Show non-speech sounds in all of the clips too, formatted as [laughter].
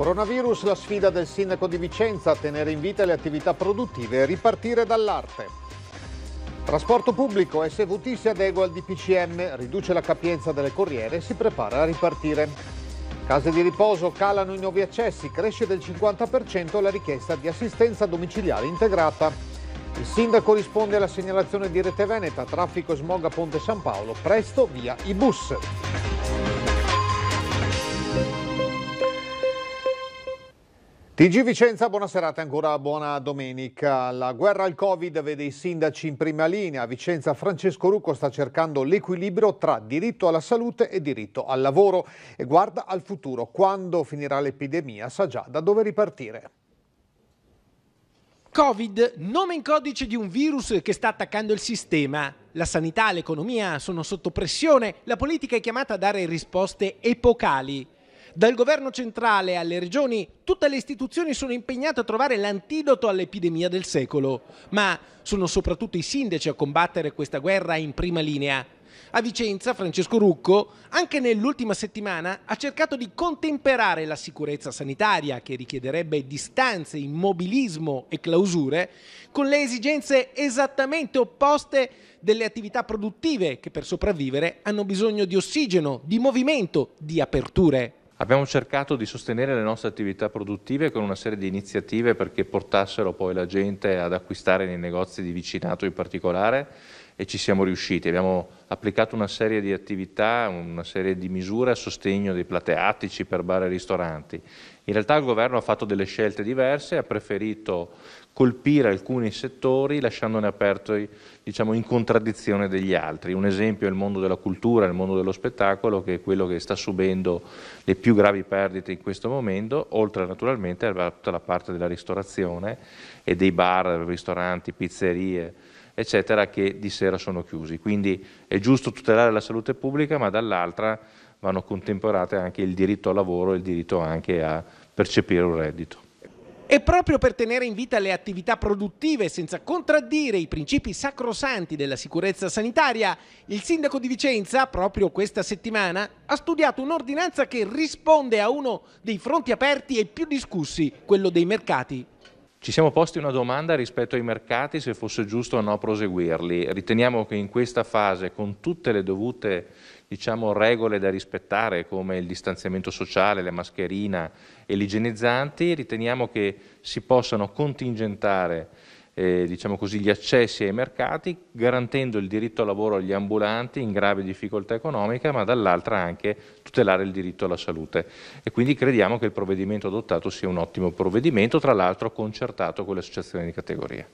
Coronavirus, la sfida del sindaco di Vicenza a tenere in vita le attività produttive e ripartire dall'arte. Trasporto pubblico, SVT si adegua al DPCM, riduce la capienza delle corriere e si prepara a ripartire. Case di riposo calano i nuovi accessi, cresce del 50% la richiesta di assistenza domiciliare integrata. Il sindaco risponde alla segnalazione di Rete Veneta, traffico smog a Ponte San Paolo, presto via i bus. TG Vicenza, buona serata e ancora buona domenica. La guerra al Covid vede i sindaci in prima linea. A Vicenza Francesco Rucco sta cercando l'equilibrio tra diritto alla salute e diritto al lavoro e guarda al futuro. Quando finirà l'epidemia sa già da dove ripartire. Covid, nome in codice di un virus che sta attaccando il sistema. La sanità e l'economia sono sotto pressione, la politica è chiamata a dare risposte epocali. Dal governo centrale alle regioni, tutte le istituzioni sono impegnate a trovare l'antidoto all'epidemia del secolo, ma sono soprattutto i sindaci a combattere questa guerra in prima linea. A Vicenza, Francesco Rucco, anche nell'ultima settimana, ha cercato di contemperare la sicurezza sanitaria, che richiederebbe distanze, immobilismo e clausure, con le esigenze esattamente opposte delle attività produttive, che per sopravvivere hanno bisogno di ossigeno, di movimento, di aperture. Abbiamo cercato di sostenere le nostre attività produttive con una serie di iniziative perché portassero poi la gente ad acquistare nei negozi di vicinato in particolare e ci siamo riusciti. Abbiamo applicato una serie di attività, una serie di misure a sostegno dei plateatici per bar e ristoranti in realtà il governo ha fatto delle scelte diverse, ha preferito colpire alcuni settori lasciandone aperti diciamo, in contraddizione degli altri. Un esempio è il mondo della cultura, il mondo dello spettacolo, che è quello che sta subendo le più gravi perdite in questo momento, oltre naturalmente a tutta la parte della ristorazione e dei bar, ristoranti, pizzerie, eccetera, che di sera sono chiusi. Quindi è giusto tutelare la salute pubblica, ma dall'altra vanno contemperate anche il diritto al lavoro e il diritto anche a percepire un reddito. E proprio per tenere in vita le attività produttive senza contraddire i principi sacrosanti della sicurezza sanitaria, il sindaco di Vicenza, proprio questa settimana, ha studiato un'ordinanza che risponde a uno dei fronti aperti e più discussi, quello dei mercati ci siamo posti una domanda rispetto ai mercati se fosse giusto o no proseguirli. Riteniamo che in questa fase, con tutte le dovute diciamo, regole da rispettare come il distanziamento sociale, la mascherina e l'igienizzanti, riteniamo che si possano contingentare eh, diciamo così, gli accessi ai mercati, garantendo il diritto al lavoro agli ambulanti in grave difficoltà economica, ma dall'altra anche tutelare il diritto alla salute. E quindi crediamo che il provvedimento adottato sia un ottimo provvedimento, tra l'altro concertato con le associazioni di categoria.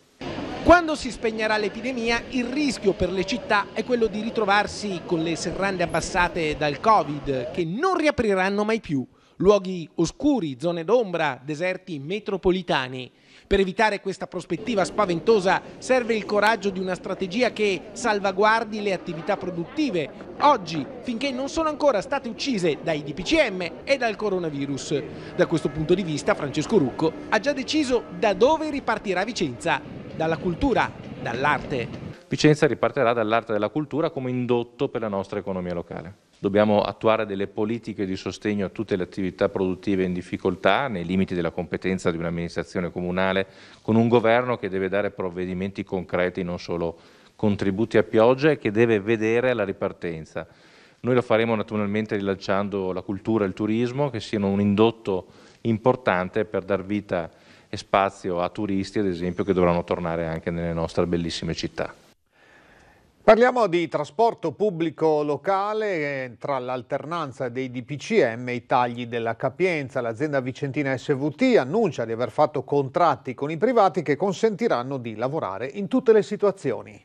Quando si spegnerà l'epidemia il rischio per le città è quello di ritrovarsi con le serrande abbassate dal Covid che non riapriranno mai più luoghi oscuri, zone d'ombra, deserti metropolitani. Per evitare questa prospettiva spaventosa serve il coraggio di una strategia che salvaguardi le attività produttive, oggi, finché non sono ancora state uccise dai DPCM e dal coronavirus. Da questo punto di vista Francesco Rucco ha già deciso da dove ripartirà Vicenza, dalla cultura, dall'arte. Vicenza ripartirà dall'arte della cultura come indotto per la nostra economia locale dobbiamo attuare delle politiche di sostegno a tutte le attività produttive in difficoltà, nei limiti della competenza di un'amministrazione comunale, con un governo che deve dare provvedimenti concreti, non solo contributi a pioggia e che deve vedere la ripartenza. Noi lo faremo naturalmente rilanciando la cultura e il turismo, che siano un indotto importante per dar vita e spazio a turisti, ad esempio, che dovranno tornare anche nelle nostre bellissime città. Parliamo di trasporto pubblico locale, eh, tra l'alternanza dei DPCM e i tagli della capienza. L'azienda vicentina SVT annuncia di aver fatto contratti con i privati che consentiranno di lavorare in tutte le situazioni.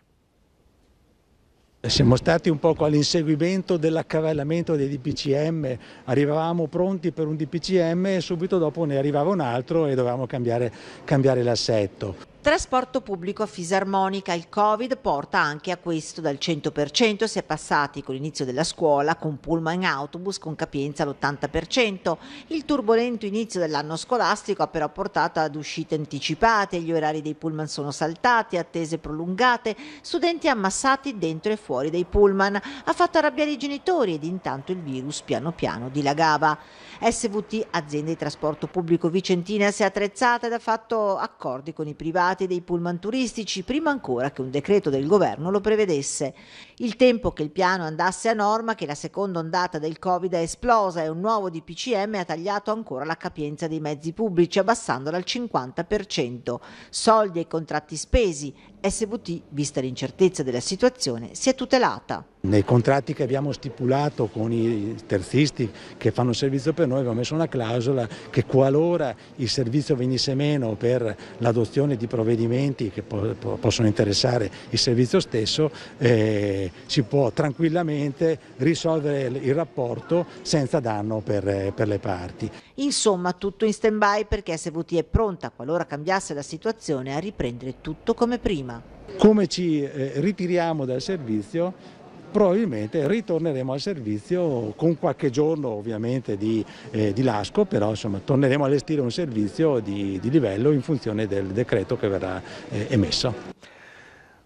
Siamo stati un po' all'inseguimento dell'accavallamento dei DPCM, arrivavamo pronti per un DPCM e subito dopo ne arrivava un altro e dovevamo cambiare, cambiare l'assetto. Trasporto pubblico a fisarmonica, il Covid porta anche a questo, dal 100% si è passati con l'inizio della scuola con pullman e autobus con capienza all'80%. Il turbolento inizio dell'anno scolastico ha però portato ad uscite anticipate, gli orari dei pullman sono saltati, attese prolungate, studenti ammassati dentro e fuori dei pullman. Ha fatto arrabbiare i genitori ed intanto il virus piano piano dilagava. SVT, azienda di trasporto pubblico vicentina, si è attrezzata ed ha fatto accordi con i privati sbarcati dei pullman turistici prima ancora che un decreto del governo lo prevedesse. Il tempo che il piano andasse a norma, che la seconda ondata del Covid è esplosa e un nuovo DPCM ha tagliato ancora la capienza dei mezzi pubblici, abbassandola al 50%. Soldi e contratti spesi, SVT, vista l'incertezza della situazione, si è tutelata. Nei contratti che abbiamo stipulato con i terzisti che fanno servizio per noi abbiamo messo una clausola che qualora il servizio venisse meno per l'adozione di provvedimenti che po possono interessare il servizio stesso, eh, si può tranquillamente risolvere il rapporto senza danno per, per le parti. Insomma, tutto in stand-by perché SVT è pronta, qualora cambiasse la situazione, a riprendere tutto come prima come ci eh, ritiriamo dal servizio probabilmente ritorneremo al servizio con qualche giorno ovviamente di, eh, di lasco, però insomma, torneremo a allestire un servizio di, di, livello in funzione del decreto che verrà eh, emesso.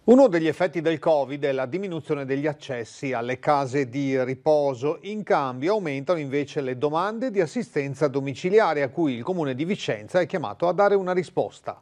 Uno degli effetti del Covid è la diminuzione degli accessi alle case di riposo. In cambio aumentano invece le domande di assistenza domiciliare a cui il Comune di Vicenza è chiamato a dare una risposta.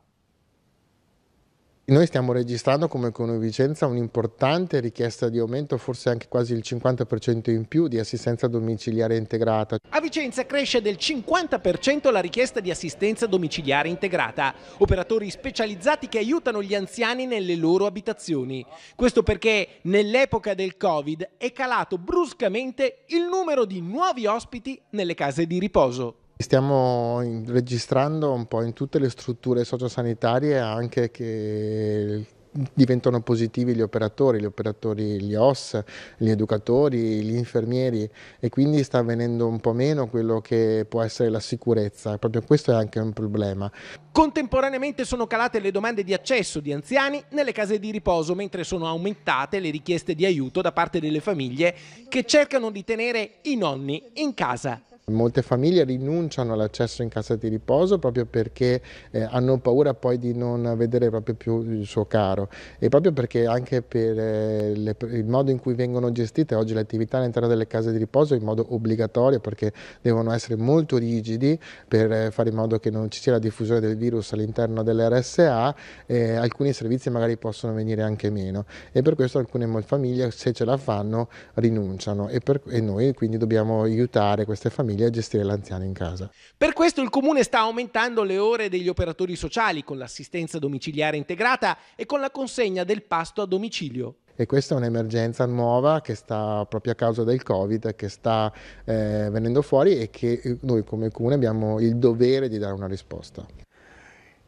Noi stiamo registrando come Comune Vicenza un'importante richiesta di aumento, forse anche quasi il 50% in più, di assistenza domiciliare integrata. A Vicenza cresce del 50% la richiesta di assistenza domiciliare integrata, operatori specializzati che aiutano gli anziani nelle loro abitazioni. Questo perché nell'epoca del Covid è calato bruscamente il numero di nuovi ospiti nelle case di riposo. Stiamo registrando un po' in tutte le strutture sociosanitarie anche che diventano positivi gli operatori, gli operatori, gli OS, gli educatori, gli infermieri e quindi sta avvenendo un po' meno quello che può essere la sicurezza, proprio questo è anche un problema. Contemporaneamente sono calate le domande di accesso di anziani nelle case di riposo, mentre sono aumentate le richieste di aiuto da parte delle famiglie che cercano di tenere i nonni in casa Molte famiglie rinunciano all'accesso in casa di riposo proprio perché eh, hanno paura poi di non vedere proprio più il suo caro e proprio perché anche per eh, le, il modo in cui vengono gestite oggi le attività all'interno delle case di riposo in modo obbligatorio perché devono essere molto rigidi per eh, fare in modo che non ci sia la diffusione del virus all'interno dell'RSA, eh, alcuni servizi magari possono venire anche meno e per questo alcune famiglie se ce la fanno rinunciano e, per, e noi quindi dobbiamo aiutare queste famiglie famiglia e gestire l'anziano in casa. Per questo il comune sta aumentando le ore degli operatori sociali con l'assistenza domiciliare integrata e con la consegna del pasto a domicilio e questa è un'emergenza nuova che sta proprio a causa del Covid, che sta eh, venendo fuori e che noi come comune abbiamo il dovere di dare una risposta.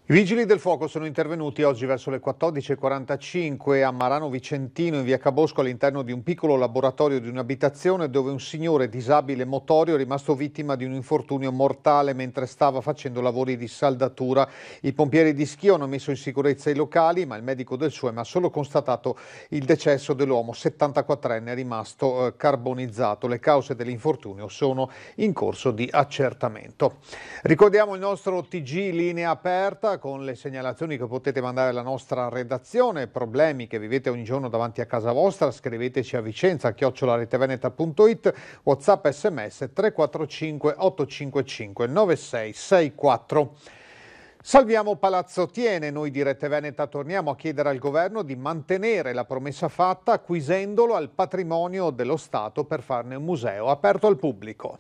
I vigili del fuoco sono intervenuti oggi verso le 14.45 a Marano Vicentino in via Cabosco all'interno di un piccolo laboratorio di un'abitazione dove un signore disabile motorio è rimasto vittima di un infortunio mortale mentre stava facendo lavori di saldatura. I pompieri di Schio hanno messo in sicurezza i locali ma il medico del SUEM ha solo constatato il decesso dell'uomo 74enne rimasto eh, carbonizzato. Le cause dell'infortunio sono in corso di accertamento. Ricordiamo il nostro TG linea aperta con le segnalazioni che potete mandare alla nostra redazione, problemi che vivete ogni giorno davanti a casa vostra, scriveteci a Vicenza, chiocciolareteveneta.it, whatsapp, sms 345 855 9664. Salviamo Palazzo Tiene, noi di Rete Veneta torniamo a chiedere al governo di mantenere la promessa fatta acquisendolo al patrimonio dello Stato per farne un museo aperto al pubblico.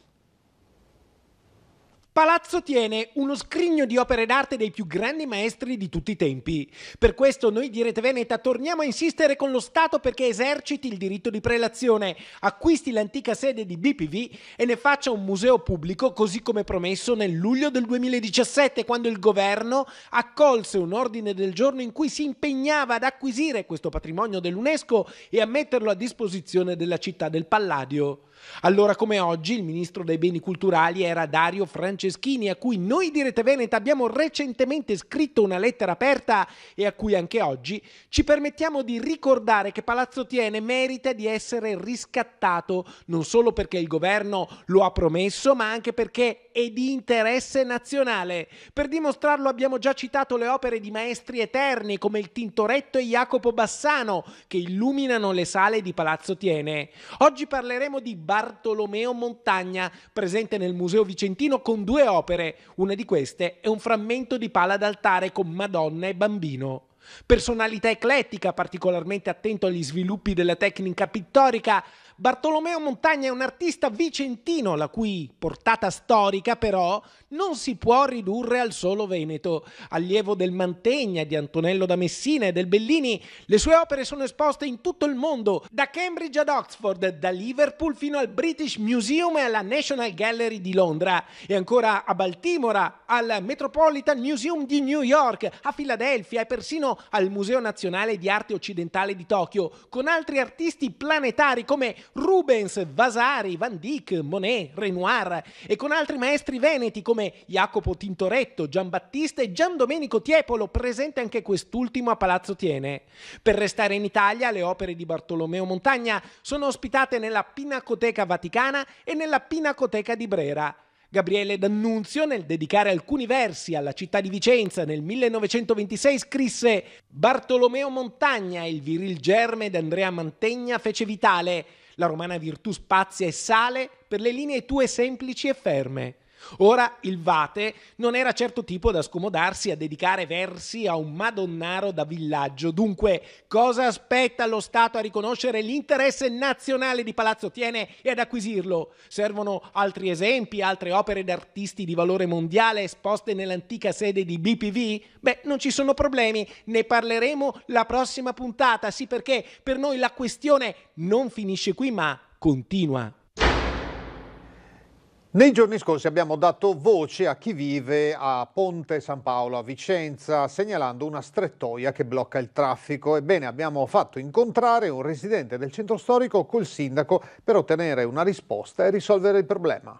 Palazzo tiene uno scrigno di opere d'arte dei più grandi maestri di tutti i tempi. Per questo noi di Rete Veneta torniamo a insistere con lo Stato perché eserciti il diritto di prelazione, acquisti l'antica sede di BPV e ne faccia un museo pubblico così come promesso nel luglio del 2017 quando il governo accolse un ordine del giorno in cui si impegnava ad acquisire questo patrimonio dell'UNESCO e a metterlo a disposizione della città del Palladio. Allora come oggi il ministro dei beni culturali era Dario Franceschini, a cui noi di Rete Veneta abbiamo recentemente scritto una lettera aperta e a cui anche oggi ci permettiamo di ricordare che Palazzo Tiene merita di essere riscattato non solo perché il governo lo ha promesso, ma anche perché e di interesse nazionale. Per dimostrarlo abbiamo già citato le opere di maestri eterni come il Tintoretto e Jacopo Bassano che illuminano le sale di Palazzo Tiene. Oggi parleremo di Bartolomeo Montagna, presente nel Museo Vicentino con due opere. Una di queste è un frammento di pala d'altare con Madonna e Bambino. Personalità eclettica, particolarmente attento agli sviluppi della tecnica pittorica, Bartolomeo Montagna è un artista vicentino la cui portata storica però non si può ridurre al solo Veneto. Allievo del Mantegna, di Antonello da Messina e del Bellini, le sue opere sono esposte in tutto il mondo, da Cambridge ad Oxford, da Liverpool fino al British Museum e alla National Gallery di Londra e ancora a Baltimora, al Metropolitan Museum di New York, a Filadelfia e persino al Museo Nazionale di Arte Occidentale di Tokyo, con altri artisti planetari come Rubens, Vasari, Van Dyck, Monet, Renoir e con altri maestri veneti come Jacopo Tintoretto, Giambattista e Giandomenico Tiepolo, presente anche quest'ultimo a Palazzo Tiene. Per restare in Italia, le opere di Bartolomeo Montagna sono ospitate nella Pinacoteca Vaticana e nella Pinacoteca di Brera. Gabriele D'Annunzio, nel dedicare alcuni versi alla città di Vicenza nel 1926, scrisse Bartolomeo Montagna, il viril germe d'Andrea Mantegna, fece vitale la romana virtù spazia e sale per le linee tue semplici e ferme. Ora il Vate non era certo tipo da scomodarsi a dedicare versi a un madonnaro da villaggio, dunque cosa aspetta lo Stato a riconoscere l'interesse nazionale di Palazzo Tiene e ad acquisirlo? Servono altri esempi, altre opere d'artisti di valore mondiale esposte nell'antica sede di BPV? Beh, non ci sono problemi, ne parleremo la prossima puntata, sì perché per noi la questione non finisce qui ma continua. Nei giorni scorsi abbiamo dato voce a chi vive a Ponte San Paolo a Vicenza segnalando una strettoia che blocca il traffico. Ebbene abbiamo fatto incontrare un residente del centro storico col sindaco per ottenere una risposta e risolvere il problema.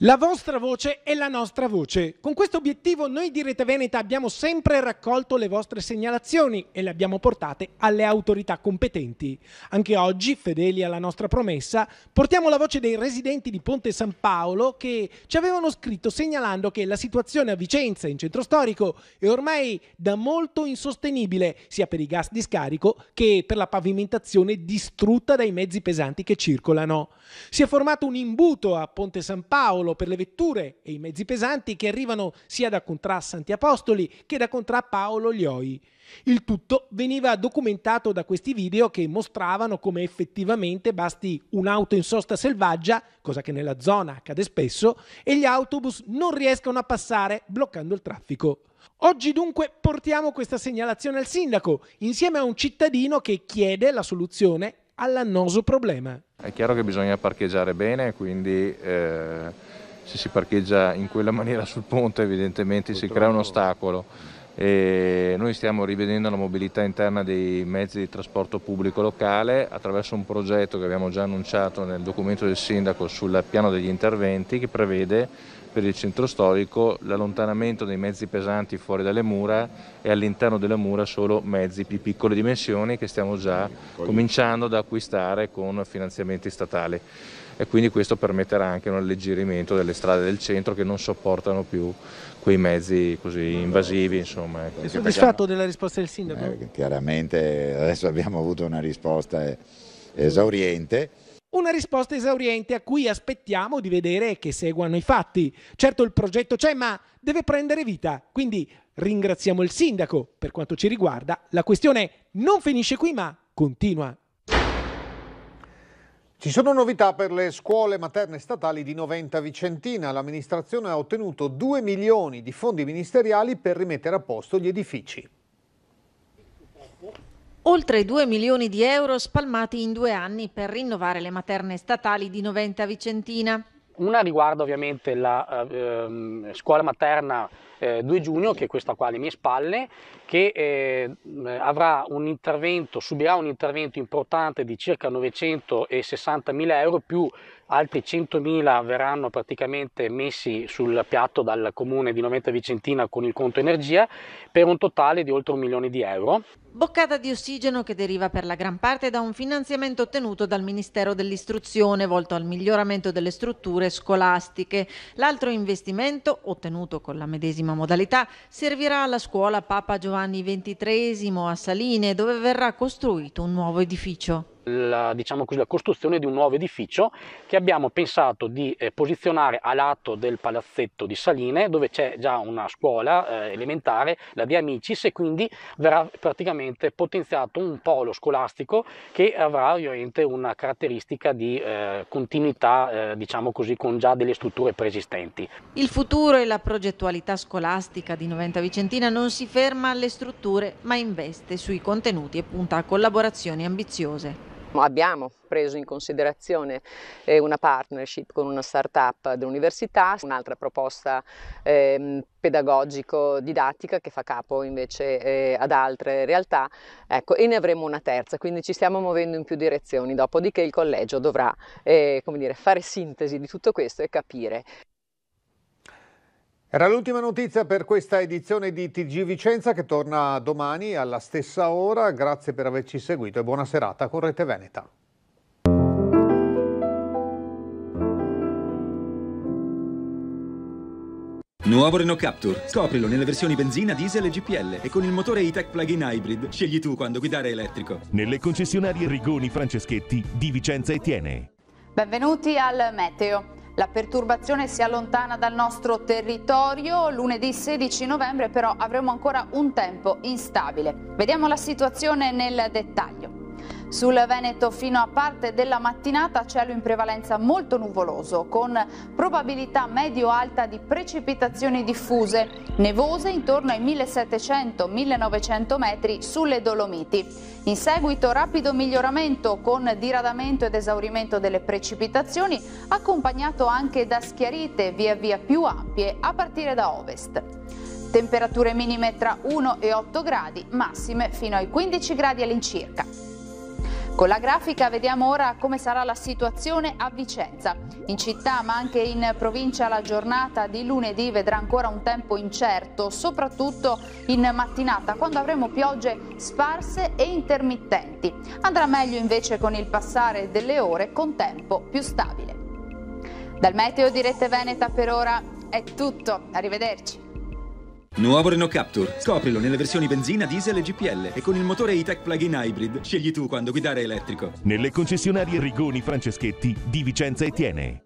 La vostra voce è la nostra voce. Con questo obiettivo noi di Rete Veneta abbiamo sempre raccolto le vostre segnalazioni e le abbiamo portate alle autorità competenti. Anche oggi, fedeli alla nostra promessa, portiamo la voce dei residenti di Ponte San Paolo che ci avevano scritto segnalando che la situazione a Vicenza, in centro storico, è ormai da molto insostenibile, sia per i gas di scarico che per la pavimentazione distrutta dai mezzi pesanti che circolano. Si è formato un imbuto a Ponte San Paolo tavolo per le vetture e i mezzi pesanti che arrivano sia da Contrà Santi Apostoli che da Contrà Paolo Lioi. Il tutto veniva documentato da questi video che mostravano come effettivamente basti un'auto in sosta selvaggia, cosa che nella zona accade spesso, e gli autobus non riescono a passare bloccando il traffico. Oggi dunque portiamo questa segnalazione al sindaco, insieme a un cittadino che chiede la soluzione all'annoso problema. È chiaro che bisogna parcheggiare bene, quindi eh, se si parcheggia in quella [laughs] maniera sul ponte evidentemente Purtroppo. si crea un ostacolo e noi stiamo rivedendo la mobilità interna dei mezzi di trasporto pubblico locale attraverso un progetto che abbiamo già annunciato nel documento del sindaco sul piano degli interventi che prevede per il centro storico l'allontanamento dei mezzi pesanti fuori dalle mura e all'interno delle mura solo mezzi di piccole dimensioni che stiamo già cominciando ad acquistare con finanziamenti statali e quindi questo permetterà anche un alleggerimento delle strade del centro che non sopportano più quei mezzi così invasivi. Insomma. È ecco. soddisfatto della risposta del sindaco? Eh, chiaramente adesso abbiamo avuto una risposta esauriente. Una risposta esauriente a cui aspettiamo di vedere che seguano i fatti. Certo il progetto c'è, ma deve prendere vita. Quindi ringraziamo il sindaco. Per quanto ci riguarda, la questione non finisce qui, ma continua. Ci sono novità per le scuole materne statali di Noventa Vicentina. L'amministrazione ha ottenuto 2 milioni di fondi ministeriali per rimettere a posto gli edifici. Oltre 2 milioni di euro spalmati in due anni per rinnovare le materne statali di Noventa Vicentina. Una riguarda ovviamente la eh, ehm, scuola materna eh, 2 giugno, che è questa qua alle mie spalle, che eh, un intervento, subirà un intervento importante di circa 960 mila euro più altri 100.000 verranno praticamente messi sul piatto dal comune di Noventa Vicentina con il conto energia per un totale di oltre un milione di euro. Boccata di ossigeno che deriva per la gran parte da un finanziamento ottenuto dal Ministero dell'Istruzione volto al miglioramento delle strutture scolastiche. L'altro investimento, ottenuto con la medesima modalità, servirà alla scuola Papa Giovanni XXIII a Saline dove verrà costruito un nuovo edificio la, diciamo così, la costruzione di un nuovo edificio che abbiamo pensato di eh, posizionare a lato del palazzetto di Saline dove c'è già una scuola eh, elementare, la di Amicis e quindi verrà praticamente potenziato un polo scolastico che avrà ovviamente una caratteristica di eh, continuità eh, diciamo così con già delle strutture preesistenti. Il futuro e la progettualità scolastica di Noventa Vicentina non si ferma alle strutture ma investe sui contenuti e punta a collaborazioni ambiziose. Abbiamo preso in considerazione eh, una partnership con una start-up dell'università, un'altra proposta ehm, pedagogico-didattica che fa capo invece eh, ad altre realtà ecco, e ne avremo una terza, quindi ci stiamo muovendo in più direzioni, dopodiché il collegio dovrà eh, dire, fare sintesi di tutto questo e capire. Era l'ultima notizia per questa edizione di TG Vicenza che torna domani alla stessa ora. Grazie per averci seguito e buona serata con Rete Veneta. Nuovo Renault Capture. Scoprilo nelle versioni benzina, diesel e GPL e con il motore E-Tech plug-in hybrid. Scegli tu quando guidare elettrico. Nelle concessionarie Rigoni Franceschetti di Vicenza e Tiene. Benvenuti al Meteo. La perturbazione si allontana dal nostro territorio, lunedì 16 novembre però avremo ancora un tempo instabile. Vediamo la situazione nel dettaglio. Sul Veneto fino a parte della mattinata cielo in prevalenza molto nuvoloso, con probabilità medio-alta di precipitazioni diffuse, nevose intorno ai 1700-1900 metri sulle Dolomiti. In seguito rapido miglioramento con diradamento ed esaurimento delle precipitazioni, accompagnato anche da schiarite via via più ampie a partire da ovest. Temperature minime tra 1 e 8 gradi, massime fino ai 15 gradi all'incirca. Con la grafica vediamo ora come sarà la situazione a Vicenza. In città ma anche in provincia la giornata di lunedì vedrà ancora un tempo incerto, soprattutto in mattinata quando avremo piogge sparse e intermittenti. Andrà meglio invece con il passare delle ore con tempo più stabile. Dal Meteo di Rete Veneta per ora è tutto, arrivederci. Nuovo Renault Capture. Scoprilo nelle versioni benzina, diesel e GPL e con il motore e-tech plug-in hybrid. Scegli tu quando guidare elettrico. Nelle concessionarie Rigoni Franceschetti di Vicenza e Tiene.